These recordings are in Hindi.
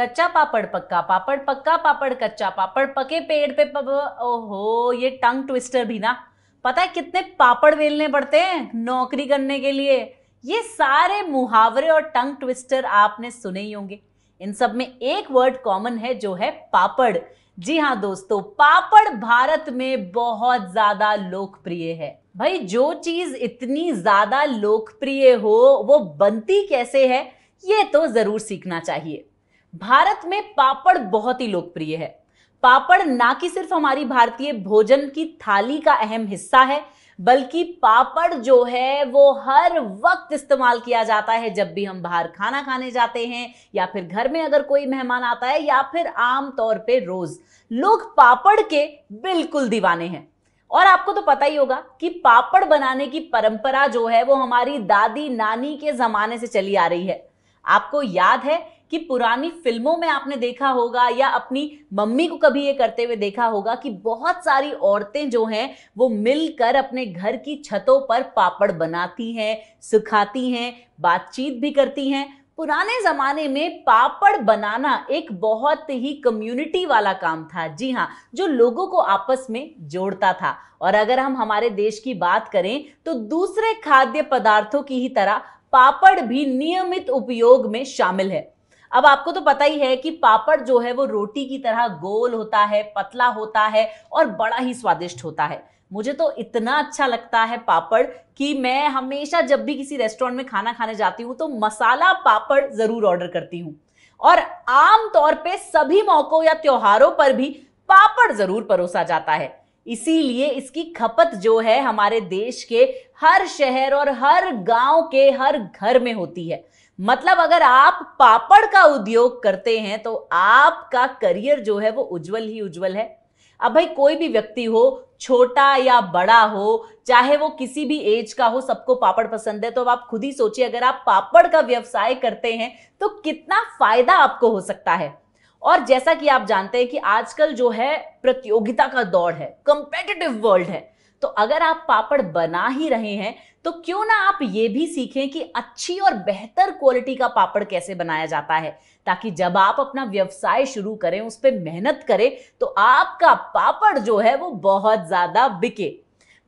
कच्चा पापड़ पक्का पापड़ पक्का पापड़ कच्चा पापड़ पके पेड़ पे ओहो ये टंग ट्विस्टर भी ना पता है कितने पापड़ बेलने पड़ते हैं नौकरी करने के लिए ये सारे मुहावरे और टंग ट्विस्टर आपने सुने ही होंगे इन सब में एक वर्ड कॉमन है जो है पापड़ जी हाँ दोस्तों पापड़ भारत में बहुत ज्यादा लोकप्रिय है भाई जो चीज इतनी ज्यादा लोकप्रिय हो वो बनती कैसे है ये तो जरूर सीखना चाहिए भारत में पापड़ बहुत ही लोकप्रिय है पापड़ ना कि सिर्फ हमारी भारतीय भोजन की थाली का अहम हिस्सा है बल्कि पापड़ जो है वो हर वक्त इस्तेमाल किया जाता है जब भी हम बाहर खाना खाने जाते हैं या फिर घर में अगर कोई मेहमान आता है या फिर आम तौर पे रोज लोग पापड़ के बिल्कुल दीवाने हैं और आपको तो पता ही होगा कि पापड़ बनाने की परंपरा जो है वो हमारी दादी नानी के जमाने से चली आ रही है आपको याद है कि पुरानी फिल्मों में आपने देखा होगा या अपनी मम्मी को कभी ये करते हुए देखा होगा कि बहुत सारी औरतें जो हैं वो मिलकर अपने घर की छतों पर पापड़ बनाती हैं सुखाती हैं बातचीत भी करती हैं पुराने जमाने में पापड़ बनाना एक बहुत ही कम्युनिटी वाला काम था जी हाँ जो लोगों को आपस में जोड़ता था और अगर हम हमारे देश की बात करें तो दूसरे खाद्य पदार्थों की ही तरह पापड़ भी नियमित उपयोग में शामिल है अब आपको तो पता ही है कि पापड़ जो है वो रोटी की तरह गोल होता है पतला होता है और बड़ा ही स्वादिष्ट होता है मुझे तो इतना अच्छा लगता है पापड़ कि मैं हमेशा जब भी किसी रेस्टोरेंट में खाना खाने जाती हूँ तो मसाला पापड़ ज़रूर ऑर्डर करती हूँ और आम तौर पे सभी मौक़ों या त्योहारों पर भी पापड़ ज़रूर परोसा जाता है इसीलिए इसकी खपत जो है हमारे देश के हर शहर और हर गांव के हर घर में होती है मतलब अगर आप पापड़ का उद्योग करते हैं तो आपका करियर जो है वो उज्जवल ही उज्जवल है अब भाई कोई भी व्यक्ति हो छोटा या बड़ा हो चाहे वो किसी भी एज का हो सबको पापड़ पसंद है तो अब आप खुद ही सोचिए अगर आप पापड़ का व्यवसाय करते हैं तो कितना फायदा आपको हो सकता है और जैसा कि आप जानते हैं कि आजकल जो है प्रतियोगिता का दौड़ है कंपेटिटिव वर्ल्ड है तो अगर आप पापड़ बना ही रहे हैं तो क्यों ना आप ये भी सीखें कि अच्छी और बेहतर क्वालिटी का पापड़ कैसे बनाया जाता है ताकि जब आप अपना व्यवसाय शुरू करें उस पर मेहनत करें तो आपका पापड़ जो है वो बहुत ज़्यादा बिके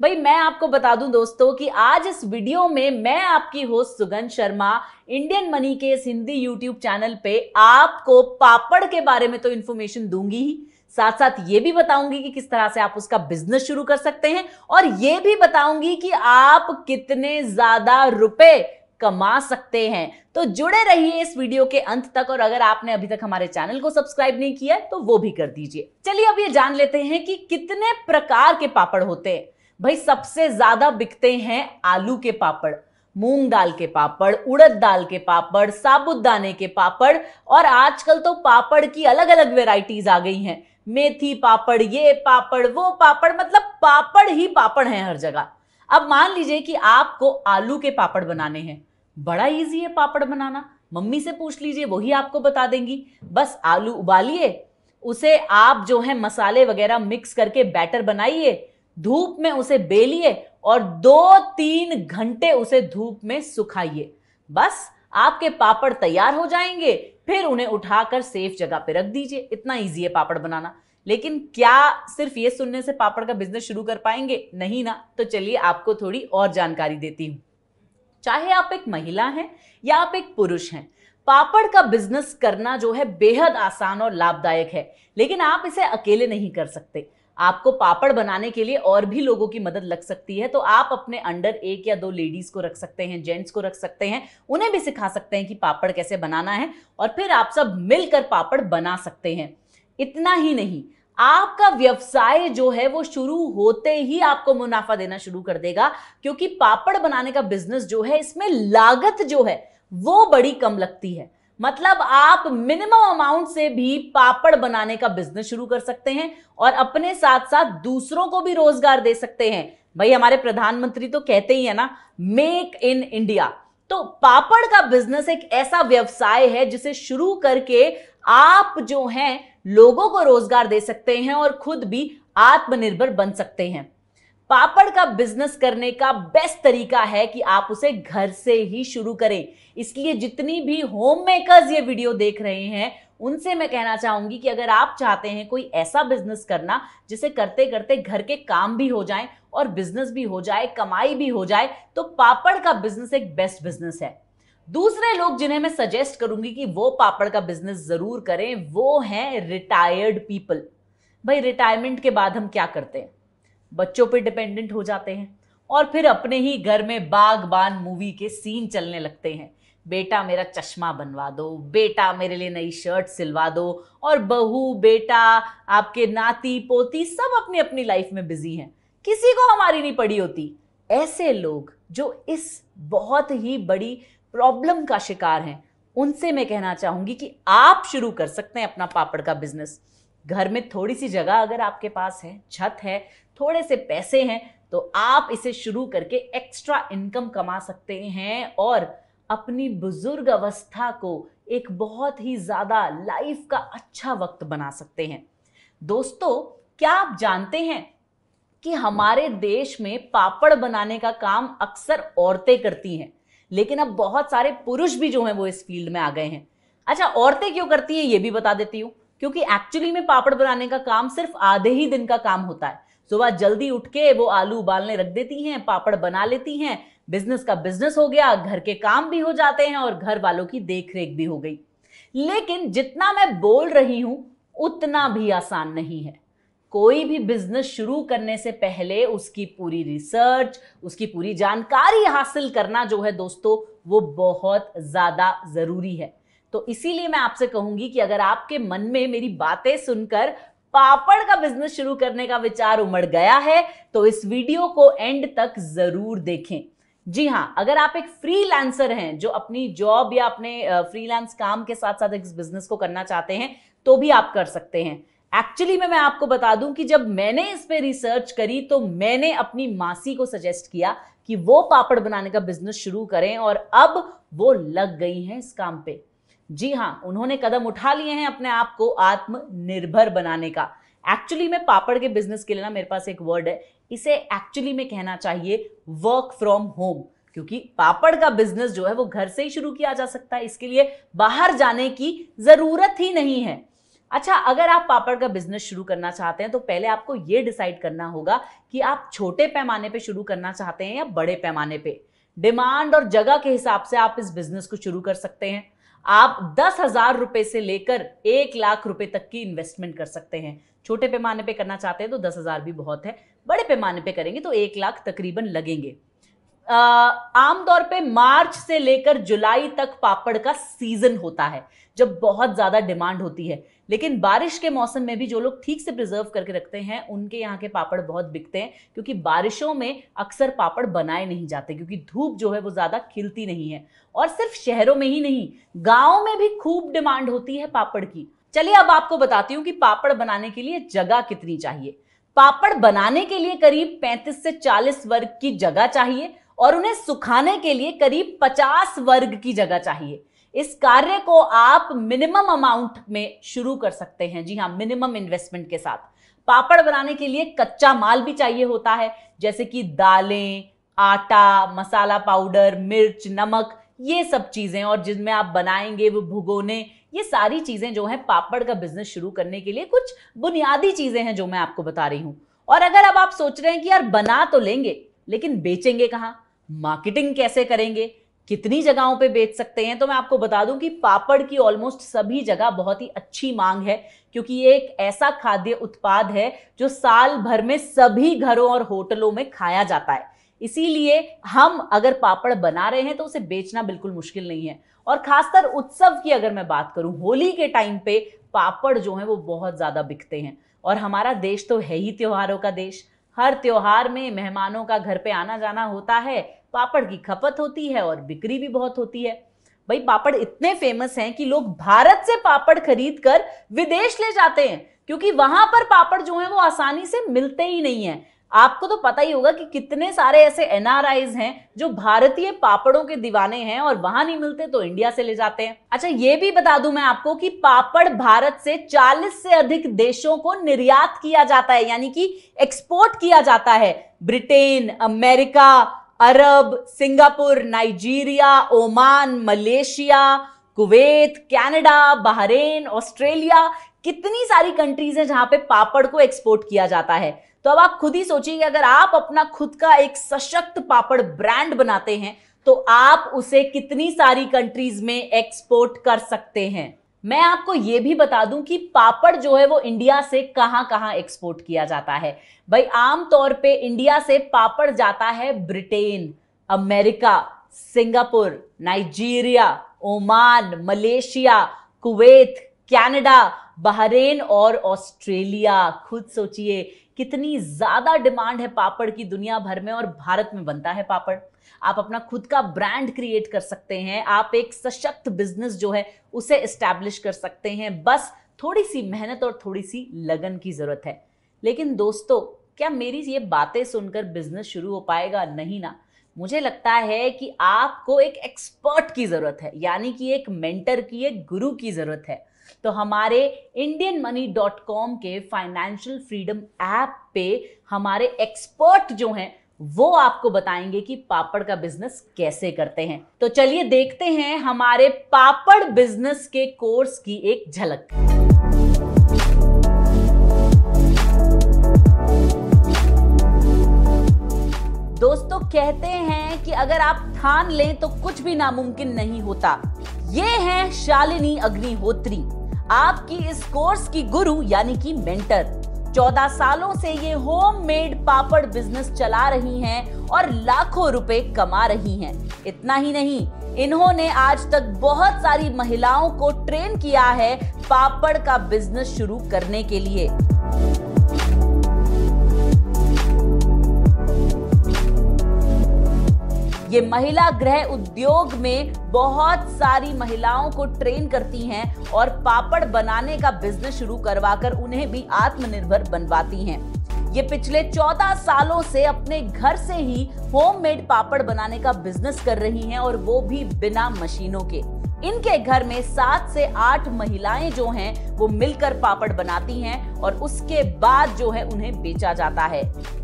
भाई मैं आपको बता दूं दोस्तों कि आज इस वीडियो में मैं आपकी host Sugan Sharma Indian money के इस हिंदी यूट्यूब चैनल पे आपको पापड़ के बारे में तो इन्फॉर्मेशन दूंगी ही साथ साथ ये भी बताऊंगी कि किस तरह से आप उसका बिजनेस शुरू कर सकते हैं और ये भी बताऊंगी कि आप कितने ज्यादा रुपए कमा सकते हैं तो जुड़े रहिए इस वीडियो के अंत तक और अगर आपने अभी तक हमारे चैनल को सब्सक्राइब नहीं किया तो वो भी कर दीजिए चलिए अब ये जान लेते हैं कि कितने प्रकार के पापड़ होते हैं भाई सबसे ज्यादा बिकते हैं आलू के पापड़ मूंग दाल के पापड़ उड़द दाल के पापड़ साबुत दाने के पापड़ और आजकल तो पापड़ की अलग अलग वेराइटीज आ गई हैं मेथी पापड़ ये पापड़ वो पापड़ मतलब पापड़ ही पापड़ है हर जगह अब मान लीजिए कि आपको आलू के पापड़ बनाने हैं बड़ा इजी है पापड़ बनाना मम्मी से पूछ लीजिए वही आपको बता देंगी बस आलू उबालिए उसे आप जो है मसाले वगैरह मिक्स करके बैटर बनाइए धूप में उसे बेलिए और दो तीन घंटे उसे धूप में सुखाइए बस आपके पापड़ तैयार हो जाएंगे फिर उन्हें उठाकर सेफ जगह पे रख दीजिए इतना ईजी है पापड़ बनाना लेकिन क्या सिर्फ ये सुनने से पापड़ का बिजनेस शुरू कर पाएंगे नहीं ना तो चलिए आपको थोड़ी और जानकारी देती हूँ चाहे आप एक महिला हैं या आप एक पुरुष हैं पापड़ का बिजनेस करना जो है बेहद आसान और लाभदायक है लेकिन आप इसे अकेले नहीं कर सकते आपको पापड़ बनाने के लिए और भी लोगों की मदद लग सकती है तो आप अपने अंडर एक या दो लेडीज को रख सकते हैं जेंट्स को रख सकते हैं उन्हें भी सिखा सकते हैं कि पापड़ कैसे बनाना है और फिर आप सब मिलकर पापड़ बना सकते हैं इतना ही नहीं आपका व्यवसाय जो है वो शुरू होते ही आपको मुनाफा देना शुरू कर देगा क्योंकि पापड़ बनाने का बिजनेस जो है इसमें लागत जो है वो बड़ी कम लगती है मतलब आप मिनिमम अमाउंट से भी पापड़ बनाने का बिजनेस शुरू कर सकते हैं और अपने साथ साथ दूसरों को भी रोजगार दे सकते हैं भाई हमारे प्रधानमंत्री तो कहते ही है ना मेक इन इंडिया तो पापड़ का बिजनेस एक ऐसा व्यवसाय है जिसे शुरू करके आप जो हैं लोगों को रोजगार दे सकते हैं और खुद भी आत्मनिर्भर बन सकते हैं पापड़ का बिजनेस करने का बेस्ट तरीका है कि आप उसे घर से ही शुरू करें इसलिए जितनी भी होम मेकर्स ये वीडियो देख रहे हैं उनसे मैं कहना चाहूंगी कि अगर आप चाहते हैं कोई ऐसा बिजनेस करना जिसे करते करते घर के काम भी हो जाएं और बिजनेस भी हो जाए कमाई भी हो जाए तो पापड़ का बिजनेस एक बेस्ट बिजनेस है दूसरे लोग जिन्हें मैं सजेस्ट करूंगी कि वो पापड़ का बिजनेस जरूर करें वो हैं रिटायर्ड पीपल भाई रिटायरमेंट के बाद हम क्या करते हैं बच्चों पे डिपेंडेंट हो जाते हैं और फिर अपने ही घर में बागबान मूवी के सीन चलने लगते हैं बेटा मेरा चश्मा बनवा दो बेटा मेरे लिए नई शर्ट सिलवा दो और बहू बेटा आपके नाती पोती सब अपनी अपनी लाइफ में बिजी हैं किसी को हमारी नहीं पड़ी होती ऐसे लोग जो इस बहुत ही बड़ी प्रॉब्लम का शिकार हैं उनसे मैं कहना चाहूंगी कि आप शुरू कर सकते हैं अपना पापड़ का बिजनेस घर में थोड़ी सी जगह अगर आपके पास है छत है थोड़े से पैसे हैं तो आप इसे शुरू करके एक्स्ट्रा इनकम कमा सकते हैं और अपनी बुजुर्ग अवस्था को एक बहुत ही ज़्यादा लाइफ का अच्छा वक्त बना सकते हैं दोस्तों क्या आप जानते हैं कि हमारे देश में पापड़ बनाने का काम अक्सर औरतें करती हैं लेकिन अब बहुत सारे पुरुष भी जो हैं वो इस फील्ड में आ गए हैं अच्छा औरतें क्यों करती हैं ये भी बता देती हूँ क्योंकि एक्चुअली में पापड़ बनाने का काम सिर्फ आधे ही दिन का काम होता है सुबह जल्दी उठ के वो आलू उबालने रख देती हैं पापड़ बना लेती हैं बिजनेस का बिजनेस हो गया घर के काम भी हो जाते हैं और घर वालों की देख भी हो गई लेकिन जितना मैं बोल रही हूं उतना भी आसान नहीं है कोई भी बिजनेस शुरू करने से पहले उसकी पूरी रिसर्च उसकी पूरी जानकारी हासिल करना जो है दोस्तों वो बहुत ज़्यादा ज़रूरी है तो इसीलिए मैं आपसे कहूंगी कि अगर आपके मन में मेरी बातें सुनकर पापड़ का बिजनेस शुरू करने का विचार उमड़ गया है तो इस वीडियो को एंड तक जरूर देखें जी हाँ अगर आप एक फ्रीलांसर हैं जो अपनी जॉब या अपने फ्रीलांस काम के साथ साथ इस बिजनेस को करना चाहते हैं तो भी आप कर सकते हैं एक्चुअली में मैं आपको बता दूं कि जब मैंने इस पे रिसर्च करी तो मैंने अपनी मासी को सजेस्ट किया कि वो पापड़ बनाने का बिजनेस शुरू करें और अब वो लग गई हैं इस काम पे जी हाँ उन्होंने कदम उठा लिए हैं अपने आप को आत्मनिर्भर बनाने का एक्चुअली में पापड़ के बिजनेस के लिए ना मेरे पास एक वर्ड है इसे एक्चुअली में कहना चाहिए वर्क फ्रॉम होम क्योंकि पापड़ का बिजनेस जो है वो घर से ही शुरू किया जा सकता है इसके लिए बाहर जाने की जरूरत ही नहीं है अच्छा अगर आप पापड़ का बिजनेस शुरू करना चाहते हैं तो पहले आपको ये डिसाइड करना होगा कि आप छोटे पैमाने पे शुरू करना चाहते हैं या बड़े पैमाने पे डिमांड और जगह के हिसाब से आप इस बिजनेस को शुरू कर सकते हैं आप दस हजार रुपए से लेकर एक लाख रुपए तक की इन्वेस्टमेंट कर सकते हैं छोटे पैमाने पे करना चाहते हैं तो दस हजार भी बहुत है बड़े पैमाने पे करेंगे तो एक लाख तकरीबन लगेंगे आमतौर पे मार्च से लेकर जुलाई तक पापड़ का सीजन होता है जब बहुत ज़्यादा डिमांड होती है लेकिन बारिश के मौसम में भी जो लोग ठीक से प्रिजर्व करके रखते हैं उनके यहाँ के पापड़ बहुत बिकते हैं क्योंकि बारिशों में अक्सर पापड़ बनाए नहीं जाते क्योंकि धूप जो है वो ज़्यादा खिलती नहीं है और सिर्फ शहरों में ही नहीं गाँव में भी खूब डिमांड होती है पापड़ की चलिए अब आपको बताती हूँ कि पापड़ बनाने के लिए जगह कितनी चाहिए पापड़ बनाने के लिए करीब 35 से 40 वर्ग की जगह चाहिए और उन्हें सुखाने के लिए करीब 50 वर्ग की जगह चाहिए इस कार्य को आप मिनिमम अमाउंट में शुरू कर सकते हैं जी हाँ मिनिमम इन्वेस्टमेंट के साथ पापड़ बनाने के लिए कच्चा माल भी चाहिए होता है जैसे कि दालें आटा मसाला पाउडर मिर्च नमक ये सब चीज़ें और जिनमें आप बनाएंगे वो भुगोने ये सारी चीज़ें जो हैं पापड़ का बिजनेस शुरू करने के लिए कुछ बुनियादी चीज़ें हैं जो मैं आपको बता रही हूं और अगर अब आप सोच रहे हैं कि यार बना तो लेंगे लेकिन बेचेंगे कहाँ मार्केटिंग कैसे करेंगे कितनी जगहों पे बेच सकते हैं तो मैं आपको बता दूं कि पापड़ की ऑलमोस्ट सभी जगह बहुत ही अच्छी मांग है क्योंकि ये एक ऐसा खाद्य उत्पाद है जो साल भर में सभी घरों और होटलों में खाया जाता है इसीलिए हम अगर पापड़ बना रहे हैं तो उसे बेचना बिल्कुल मुश्किल नहीं है और खासकर उत्सव की अगर मैं बात करूं होली के टाइम पे पापड़ जो है वो बहुत ज़्यादा बिकते हैं और हमारा देश तो है ही त्योहारों का देश हर त्योहार में मेहमानों का घर पे आना जाना होता है पापड़ की खपत होती है और बिक्री भी बहुत होती है भाई पापड़ इतने फेमस हैं कि लोग भारत से पापड़ खरीद कर विदेश ले जाते हैं क्योंकि वहां पर पापड़ जो है वो आसानी से मिलते ही नहीं है आपको तो पता ही होगा कि कितने सारे ऐसे एनआरआईज हैं जो भारतीय पापड़ों के दीवाने हैं और वहां नहीं मिलते तो इंडिया से ले जाते हैं अच्छा ये भी बता दूं मैं आपको कि पापड़ भारत से 40 से अधिक देशों को निर्यात किया जाता है यानी कि एक्सपोर्ट किया जाता है Britain America Arab Singapore Nigeria Oman Malaysia Kuwait Canada Bahrain Australia कितनी सारी कंट्रीज हैं जहां पे पापड़ को एक्सपोर्ट किया जाता है तो अब आप खुद ही सोचिए अगर आप अपना खुद का एक सशक्त पापड़ ब्रांड बनाते हैं तो आप उसे कितनी सारी कंट्रीज में एक्सपोर्ट कर सकते हैं मैं आपको यह भी बता दूं कि पापड़ जो है वो इंडिया से कहां कहां एक्सपोर्ट किया जाता है भाई आमतौर पे इंडिया से पापड़ जाता है Britain America Singapore Nigeria Oman Malaysia Kuwait Canada Bahrain और ऑस्ट्रेलिया खुद सोचिए कितनी ज़्यादा डिमांड है पापड़ की दुनिया भर में और भारत में बनता है पापड़ आप अपना खुद का ब्रांड क्रिएट कर सकते हैं आप एक सशक्त बिजनेस जो है उसे एस्टैब्लिश कर सकते हैं बस थोड़ी सी मेहनत और थोड़ी सी लगन की ज़रूरत है लेकिन दोस्तों क्या मेरी ये बातें सुनकर बिजनेस शुरू हो पाएगा नहीं ना मुझे लगता है कि आपको एक एक्सपर्ट की ज़रूरत है यानी कि एक मेंटर की एक गुरु की ज़रूरत है तो हमारे इंडियन मनी डॉट कॉम के फाइनेंशियल फ्रीडम ऐप पे हमारे एक्सपर्ट जो हैं वो आपको बताएंगे कि पापड़ का बिजनेस कैसे करते हैं तो चलिए देखते हैं हमारे पापड़ बिजनेस के कोर्स की एक झलक दोस्तों तो कहते हैं कि अगर आप ठान लें तो कुछ भी नामुमकिन नहीं होता ये है शालिनी अग्निहोत्री आपकी इस कोर्स की गुरु यानी कि मेंटर चौदह सालों से ये होम मेड पापड़ बिजनेस चला रही हैं और लाखों रुपए कमा रही हैं इतना ही नहीं इन्होंने आज तक बहुत सारी महिलाओं को ट्रेन किया है पापड़ का बिजनेस शुरू करने के लिए ये महिला गृह उद्योग में बहुत सारी महिलाओं को ट्रेन करती हैं और पापड़ बनाने का बिजनेस शुरू करवाकर उन्हें भी आत्मनिर्भर बनवाती हैं ये पिछले 14 सालों से अपने घर से ही होममेड पापड़ बनाने का बिजनेस कर रही हैं और वो भी बिना मशीनों के इनके घर में सात से आठ महिलाएं जो हैं वो मिलकर पापड़ बनाती हैं और उसके बाद जो है उन्हें बेचा जाता है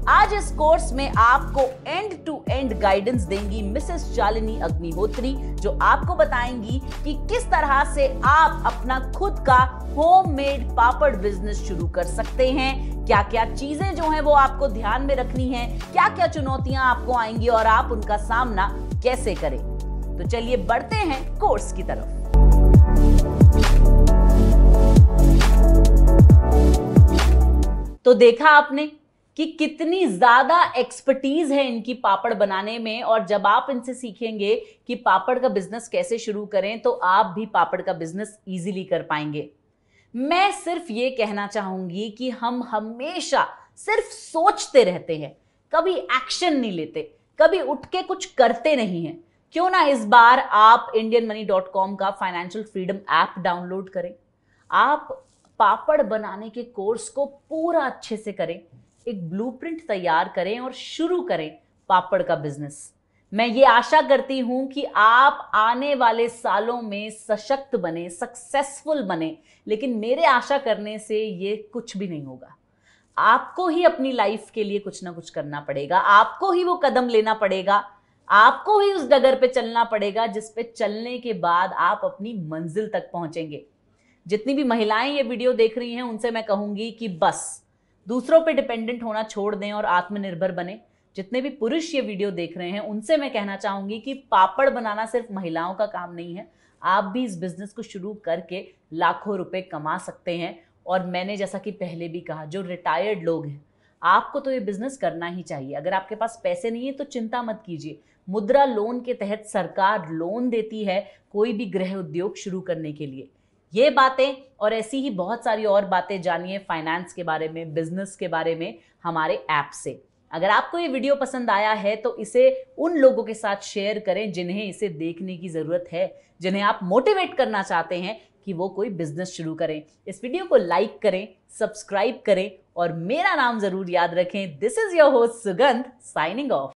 आज इस कोर्स में आपको एंड टू एंड गाइडेंस देंगी मिसेस शालिनी अग्निहोत्री जो आपको बताएंगी कि किस तरह से आप अपना खुद का होममेड पापड़ बिजनेस शुरू कर सकते हैं क्या क्या चीजें जो हैं वो आपको ध्यान में रखनी है क्या क्या चुनौतियां आपको आएंगी और आप उनका सामना कैसे करें तो चलिए बढ़ते हैं कोर्स की तरफ तो देखा आपने कि कितनी ज्यादा एक्सपर्टीज है इनकी पापड़ बनाने में और जब आप इनसे सीखेंगे कि पापड़ का बिजनेस कैसे शुरू करें तो आप भी पापड़ का बिजनेस इजीली कर पाएंगे मैं सिर्फ ये कहना चाहूंगी कि हम हमेशा सिर्फ सोचते रहते हैं कभी एक्शन नहीं लेते कभी उठ के कुछ करते नहीं हैं क्यों ना इस बार आप इंडियन मनी डॉट कॉम का फाइनेंशियल फ्रीडम ऐप डाउनलोड करें आप पापड़ बनाने के कोर्स को पूरा अच्छे से करें एक ब्लूप्रिंट तैयार करें और शुरू करें पापड़ का बिजनेस मैं ये आशा करती हूं कि आप आने वाले सालों में सशक्त बने सक्सेसफुल बने लेकिन मेरे आशा करने से ये कुछ भी नहीं होगा आपको ही अपनी लाइफ के लिए कुछ ना कुछ करना पड़ेगा आपको ही वो कदम लेना पड़ेगा आपको ही उस डगर पे चलना पड़ेगा जिस पे चलने के बाद आप अपनी मंजिल तक पहुंचेंगे जितनी भी महिलाएं ये वीडियो देख रही हैं उनसे मैं कहूंगी कि बस दूसरों पे डिपेंडेंट होना छोड़ दें और आत्मनिर्भर बने जितने भी पुरुष ये वीडियो देख रहे हैं उनसे मैं कहना चाहूंगी कि पापड़ बनाना सिर्फ महिलाओं का काम नहीं है आप भी इस बिजनेस को शुरू करके लाखों रुपए कमा सकते हैं और मैंने जैसा कि पहले भी कहा जो रिटायर्ड लोग हैं आपको तो ये बिजनेस करना ही चाहिए अगर आपके पास पैसे नहीं है तो चिंता मत कीजिए मुद्रा लोन के तहत सरकार लोन देती है कोई भी गृह उद्योग शुरू करने के लिए ये बातें और ऐसी ही बहुत सारी और बातें जानिए फाइनेंस के बारे में बिजनेस के बारे में हमारे ऐप से अगर आपको ये वीडियो पसंद आया है तो इसे उन लोगों के साथ शेयर करें जिन्हें इसे देखने की ज़रूरत है जिन्हें आप मोटिवेट करना चाहते हैं कि वो कोई बिजनेस शुरू करें इस वीडियो को लाइक करें सब्सक्राइब करें और मेरा नाम ज़रूर याद रखें this is your host Sugandh signing of